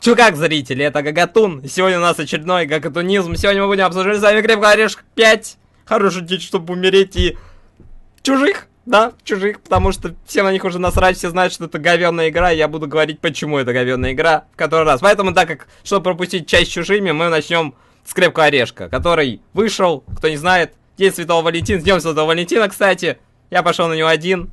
Чё как, зрители, это Гагатун. Сегодня у нас очередной Гагатунизм. Сегодня мы будем обсуждать с вами крепко орешек 5. Хороший день, чтобы умереть и... Чужих, да, чужих, потому что все на них уже насрать, все знают, что это говенная игра, и я буду говорить, почему это говенная игра в который раз. Поэтому, так как, чтобы пропустить часть чужими, мы начнем с крепкого орешка, который вышел, кто не знает, День Святого Валентина, с Днем Святого Валентина, кстати. Я пошел на него один,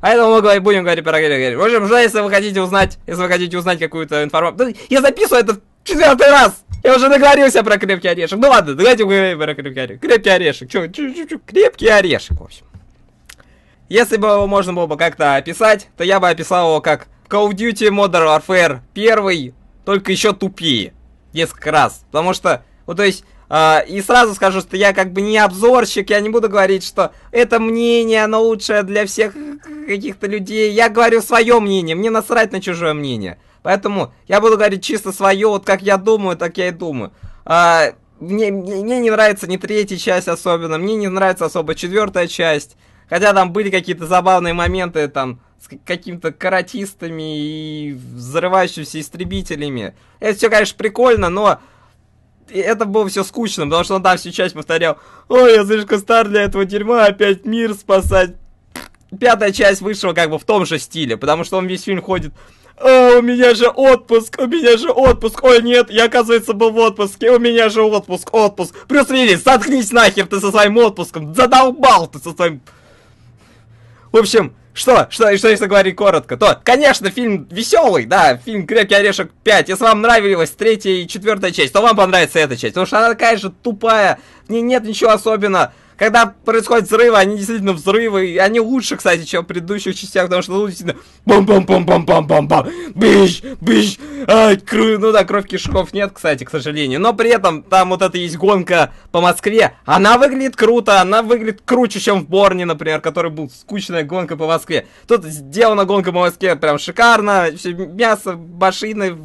а это мы говорим, будем говорить про В общем, уже если вы хотите узнать, если вы хотите узнать какую-то информацию... Я записываю это в четвертый раз! Я уже наговорился про крепкий орешек. Ну ладно, давайте поговорим про крепкий орешек. Крепкий орешек. Чё, чё, чё, чё, крепкий орешек, в общем. Если бы его можно было бы как-то описать, то я бы описал его как Call of Duty Modern Warfare 1, только еще тупее. Несколько раз. Потому что, ну то есть, а, и сразу скажу, что я как бы не обзорщик, я не буду говорить, что это мнение, оно лучшее для всех каких-то людей. Я говорю свое мнение, мне насрать на чужое мнение. Поэтому я буду говорить чисто свое, вот как я думаю, так я и думаю. А, мне, мне, мне не нравится не третья часть особенно, мне не нравится особо четвертая часть. Хотя там были какие-то забавные моменты там с какими-то каратистами и взрывающимися истребителями. Это все, конечно, прикольно, но это было все скучно, потому что он там всю часть повторял. Ой, я слишком стар для этого дерьма, опять мир спасать. Пятая часть вышла как бы в том же стиле, потому что он весь фильм ходит. А, у меня же отпуск, у меня же отпуск. Ой, нет, я, оказывается, был в отпуске. У меня же отпуск, отпуск. Плюс Уиллис, заткнись нахер ты со своим отпуском. Задолбал ты со своим... В общем, что? Что? что, если говорить коротко? То, конечно, фильм веселый, да, фильм «Крепкий орешек 5». Если вам нравилась третья и четвертая часть, то вам понравится эта часть, потому что она такая же тупая, в ней нет ничего особенного когда происходят взрывы, они действительно взрывы, и они лучше, кстати, чем в предыдущих частях, потому что ну, действительно бам-бам-бам-бам-бам-бам-бам, бищ, бищ, ай, кру... ну да, кровь кишков нет, кстати, к сожалению, но при этом там вот эта есть гонка по Москве, она выглядит круто, она выглядит круче, чем в Борне, например, который был скучная гонка по Москве. Тут сделана гонка по Москве прям шикарно, все мясо, машины,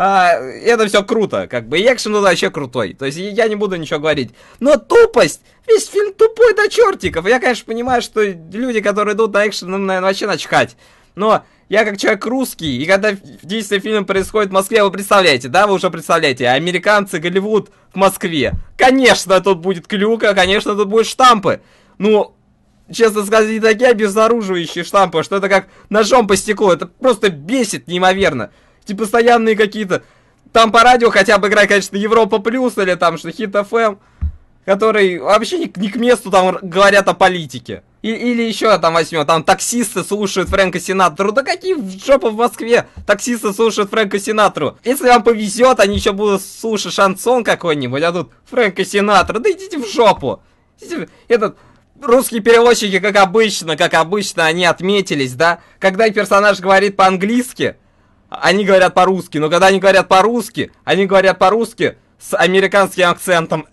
а, это все круто, как бы, и экшен тут вообще крутой, то есть я не буду ничего говорить, но тупость, весь фильм тупой до чертиков, я, конечно, понимаю, что люди, которые идут на экшен, им, ну, наверное, вообще начхать, но я как человек русский, и когда действие фильма происходит в Москве, вы представляете, да, вы уже представляете, американцы, Голливуд в Москве. Конечно, тут будет клюка, конечно, тут будут штампы. Ну, честно сказать, не такие обезоруживающие штампы, что это как ножом по стеклу, это просто бесит неимоверно типа, постоянные какие-то. Там по радио хотя бы играй, конечно, Европа Плюс или там что, Хит ФМ, эм, который вообще не, не к месту там говорят о политике. И, или еще там возьмем, там таксисты слушают Фрэнка Синатру. Да какие в жопу в Москве таксисты слушают Фрэнка Синатру? Если вам повезет, они еще будут слушать шансон какой-нибудь, а тут Фрэнка Синатру, Да идите в жопу. Этот, русские переводчики, как обычно, как обычно, они отметились, да? Когда персонаж говорит по-английски, они говорят по-русски, но когда они говорят по-русски, они говорят по-русски с американским акцентом.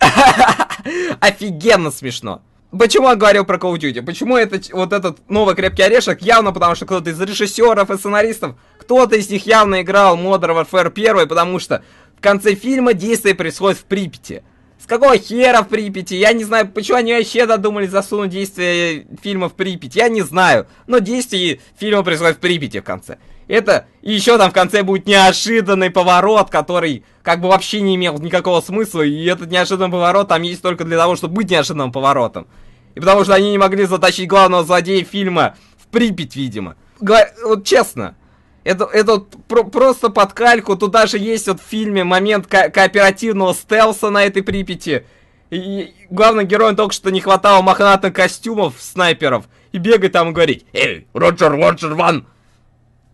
Офигенно смешно. Почему я говорил про Call of Duty? Почему этот вот этот новый крепкий орешек? Явно потому, что кто-то из режиссеров и сценаристов, кто-то из них явно играл Modern Warfare 1, потому что в конце фильма действие происходит в Припяти. С какого хера в Припяти? Я не знаю, почему они вообще додумались засунуть действие фильма в Припять. Я не знаю. Но действие фильма происходит в Припяти в конце. Это еще там в конце будет неожиданный поворот, который как бы вообще не имел никакого смысла. И этот неожиданный поворот там есть только для того, чтобы быть неожиданным поворотом. И потому что они не могли затащить главного злодея фильма в Припять, видимо. Гла вот честно, это, это вот про просто под кальку. Тут даже есть вот в фильме момент ко кооперативного стелса на этой Припяти. И главным героем только что не хватало мохнатых костюмов снайперов. И бегать там и говорить «Эй, Роджер, Роджер, Ван!»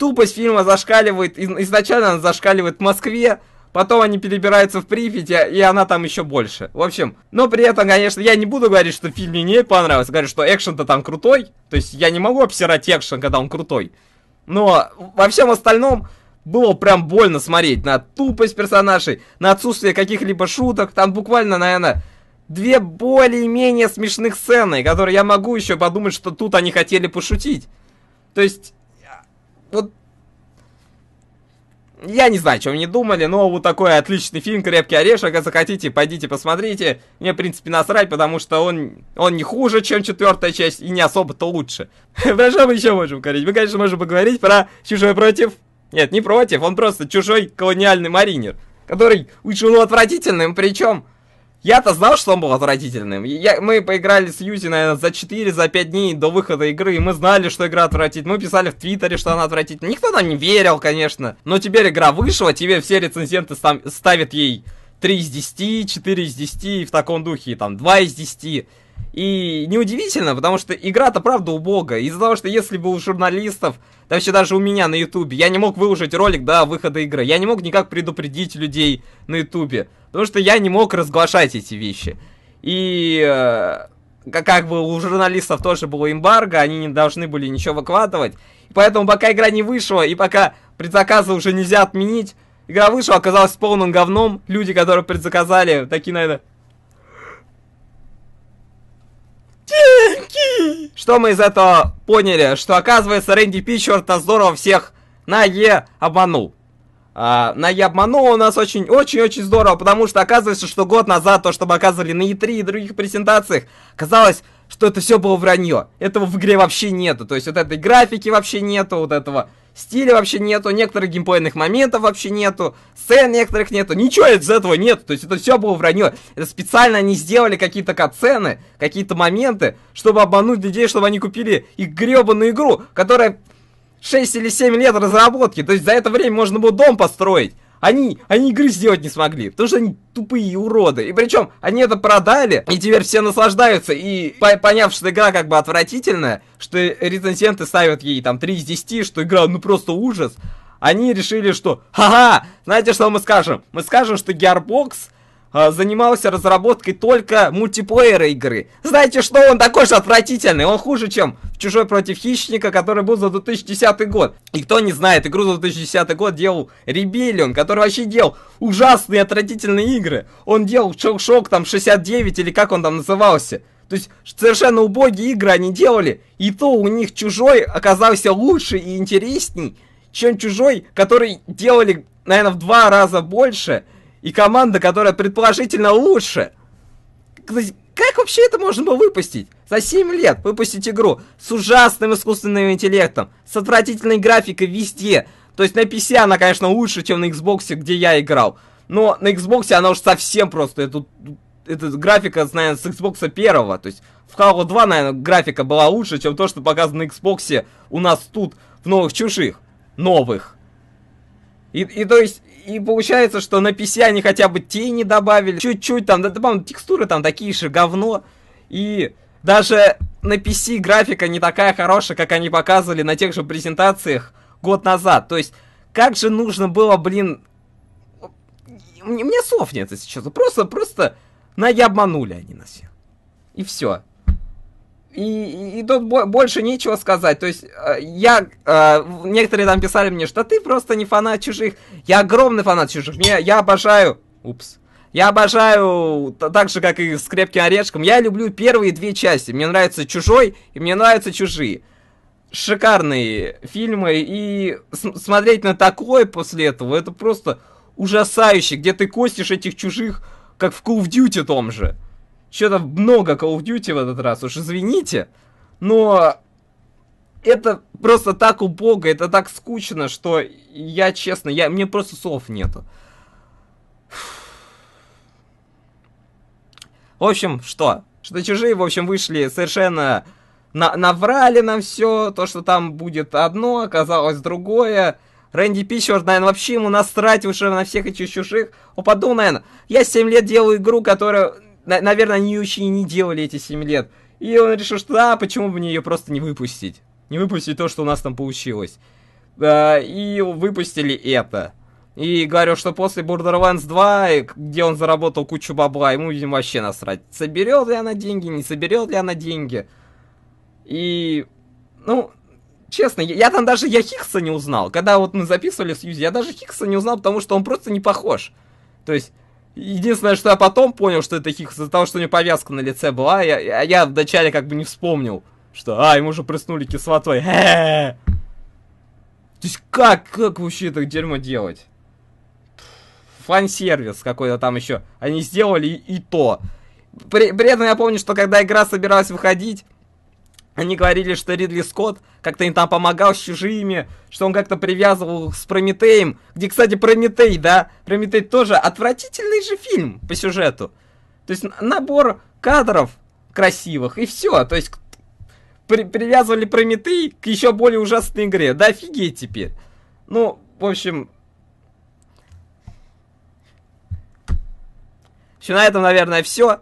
Тупость фильма зашкаливает, изначально она зашкаливает в Москве, Потом они перебираются в Припять, и она там еще больше. В общем, но при этом, конечно, я не буду говорить, что фильм мне понравился. Говорю, что экшен-то там крутой. То есть я не могу обсирать экшен, когда он крутой. Но во всем остальном было прям больно смотреть на тупость персонажей, на отсутствие каких-либо шуток. Там буквально, наверное, две более-менее смешных сцены, которые я могу еще подумать, что тут они хотели пошутить. То есть вот... Я не знаю, чем они думали, но вот такой отличный фильм «Крепкий орешек». Если хотите, пойдите посмотрите. Мне, в принципе, насрать, потому что он, он не хуже, чем четвертая часть, и не особо-то лучше. Про что мы еще можем говорить? Мы, конечно, можем поговорить про «Чужой против». Нет, не против, он просто чужой колониальный маринер, который вышел отвратительным, причем я-то знал, что он был отвратительным. Я, мы поиграли с Юзи, наверное, за 4-5 за дней до выхода игры, и мы знали, что игра отвратительная. Мы писали в Твиттере, что она отвратительна. Никто нам не верил, конечно. Но теперь игра вышла, тебе все рецензенты ставят ей 3 из 10, 4 из 10, в таком духе, там, 2 из 10. И неудивительно, потому что игра-то правда убога. Из-за того, что если бы у журналистов, да вообще даже у меня на ютубе, я не мог выложить ролик до выхода игры. Я не мог никак предупредить людей на ютубе. Потому что я не мог разглашать эти вещи. И э, как бы у журналистов тоже было эмбарго, они не должны были ничего выкладывать. И поэтому пока игра не вышла, и пока предзаказы уже нельзя отменить, игра вышла, оказалась полным говном. Люди, которые предзаказали, такие, наверное Что мы из этого поняли? Что оказывается Рэнди Пичфорд-то здорово всех на Е обманул. А, на Я обманул у нас очень-очень-очень здорово, потому что оказывается, что год назад то, что мы оказывали на E3 и других презентациях, казалось, что это все было вранье. Этого в игре вообще нету. То есть вот этой графики вообще нету, вот этого Стиля вообще нету, некоторых геймплейных моментов вообще нету, сцен некоторых нету, ничего из этого нет. То есть это все было вранье. Это специально они сделали какие-то катсцены, какие-то моменты, чтобы обмануть людей, чтобы они купили их гребаную игру, которая 6 или 7 лет разработки. То есть за это время можно было дом построить. Они, они игры сделать не смогли, потому что они тупые уроды. И причем они это продали, и теперь все наслаждаются. И по поняв, что игра как бы отвратительная, что рецензенты ставят ей там 3 из 10, что игра ну просто ужас, они решили, что ха-ха, знаете, что мы скажем? Мы скажем, что Gearbox а, занимался разработкой только мультиплеера игры. Знаете что, он такой же отвратительный, он хуже, чем «Чужой против хищника», который был за 2010 год. И кто не знает, игру за 2010 год делал Ребеллион, который вообще делал ужасные отвратительные игры. Он делал Чел-Шок там 69 или как он там назывался. То есть совершенно убогие игры они делали, и то у них чужой оказался лучше и интересней, чем чужой, который делали, наверное, в два раза больше, и команда, которая предположительно лучше. Как вообще это можно было выпустить? За 7 лет выпустить игру с ужасным искусственным интеллектом, с отвратительной графикой везде. То есть на PC она, конечно, лучше, чем на Xbox, где я играл. Но на Xbox она уж совсем просто, это, это графика, наверное, с Xbox первого. То есть в Halo 2, наверное, графика была лучше, чем то, что показано на Xbox у нас тут в новых чужих. Новых. И, и то есть, и получается, что на PC они хотя бы тени добавили, чуть-чуть там, да, по-моему, текстуры там такие же, говно. И даже на PC графика не такая хорошая, как они показывали на тех же презентациях год назад. То есть, как же нужно было, блин... Мне, мне софнется сейчас. Просто, просто... На, ну, и обманули они нас всех. И все и, и тут больше нечего сказать. То есть э, я... Э, некоторые там писали мне, что ты просто не фанат чужих. Я огромный фанат чужих. Мне, я обожаю... Упс. Я обожаю, так же, как и с «Крепким орешком», я люблю первые две части. Мне нравится «Чужой» и мне нравятся «Чужие». Шикарные фильмы, и смотреть на такое после этого, это просто ужасающе, где ты костишь этих чужих, как в Call of Duty том же. Что-то много Call of Duty в этот раз, уж извините. Но это просто так убого, это так скучно, что я честно, я, мне просто слов нету. В общем, что? Что чужие, в общем, вышли совершенно... На наврали нам все, то, что там будет одно, оказалось другое. Рэнди Пичфорд, наверное, вообще ему насрать уже на всех этих чужих. Он подумал, наверное, я 7 лет делаю игру, которая наверное, они еще и не делали эти 7 лет. И он решил, что да, почему бы мне ее просто не выпустить? Не выпустить то, что у нас там получилось. Да, и выпустили это. И говорю, что после Borderlands 2, где он заработал кучу бабла, ему, видимо, вообще насрать. Соберет ли она деньги, не соберет ли она деньги. И, ну, честно, я, я там даже, я Хиггса не узнал. Когда вот мы записывали с Юзи, я даже Хиггса не узнал, потому что он просто не похож. То есть, Единственное, что я потом понял, что это Хикс, из-за того, что у него повязка на лице была, я, я, я вначале как бы не вспомнил, что, а, ему же прыснули кислотой. То есть как, как вообще это дерьмо делать? Фан-сервис какой-то там еще. Они сделали и, и то. При, при этом я помню, что когда игра собиралась выходить, они говорили, что Ридли Скотт как-то им там помогал с чужими, что он как-то привязывал их с Прометеем. Где, кстати, Прометей, да? Прометей тоже отвратительный же фильм по сюжету. То есть набор кадров красивых и все. То есть при привязывали Прометей к еще более ужасной игре. Да офигеть теперь. Ну, в общем... Все, на этом, наверное, все.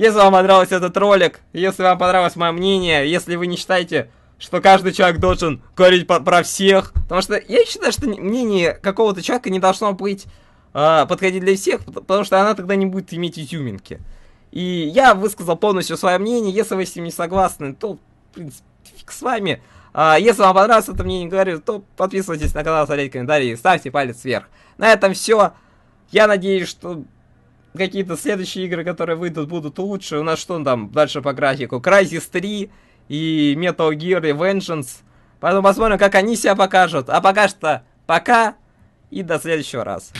Если вам понравился этот ролик, если вам понравилось мое мнение, если вы не считаете, что каждый человек должен говорить про всех, потому что я считаю, что мнение какого-то человека не должно быть э, подходить для всех, потому что она тогда не будет иметь изюминки. И я высказал полностью свое мнение, если вы с ним не согласны, то, в принципе, фиг с вами. А, если вам понравилось это мнение, говорю, то подписывайтесь на канал, оставляйте комментарии, ставьте палец вверх. На этом все. Я надеюсь, что какие-то следующие игры, которые выйдут, будут лучше. У нас что там дальше по графику? Crysis 3 и Metal Gear и Vengeance. Поэтому посмотрим, как они себя покажут. А пока что пока и до следующего раза.